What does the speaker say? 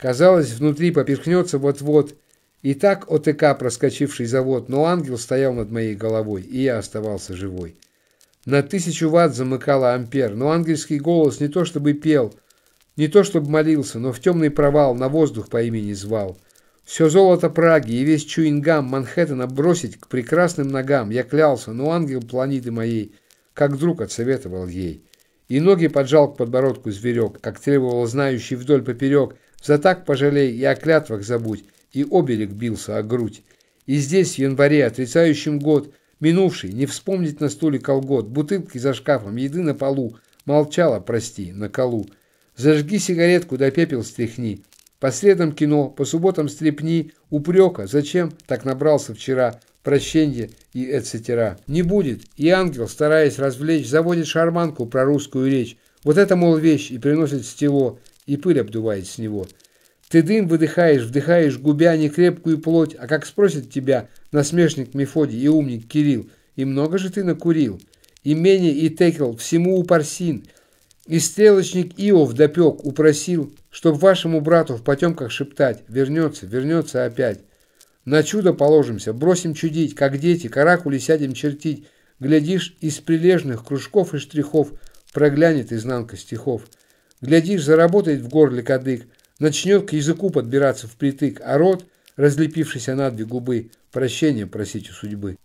Казалось, внутри поперхнется вот-вот. И так ОТК проскочивший завод, но ангел стоял над моей головой, и я оставался живой. На тысячу ватт замыкала ампер, но ангельский голос не то чтобы пел, не то чтобы молился, но в темный провал на воздух по имени звал. Все золото Праги и весь чуингам Манхэттена бросить к прекрасным ногам, я клялся, но ангел планеты моей, как друг отсоветовал ей. И ноги поджал к подбородку зверек, как требовал знающий вдоль поперек, за так пожалей и о клятвах забудь, и оберег бился о грудь. И здесь, в январе, отрицающим год, минувший, не вспомнить на стуле колгот, бутылки за шкафом, еды на полу, молчала, прости, на колу. Зажги сигаретку, да пепел стряхни. По средам кино, по субботам стрепни, упрека, зачем так набрался вчера, прощенье и etc. Не будет, и ангел, стараясь развлечь, заводит шарманку про русскую речь. Вот это, мол, вещь и приносит стело и пыль обдувает с него. Ты дым выдыхаешь, вдыхаешь, губя не крепкую плоть, а как спросит тебя насмешник Мефодий и умник Кирилл, и много же ты накурил? и Имение и текел, всему упорсин, и стрелочник Иов допек, упросил, чтоб вашему брату в потемках шептать, вернется, вернется опять. На чудо положимся, бросим чудить, как дети, каракули сядем чертить, глядишь, из прилежных кружков и штрихов проглянет изнанка стихов. Глядишь, заработает в горле кадык, начнет к языку подбираться впритык, а рот, разлепившийся на две губы, прощения просить у судьбы.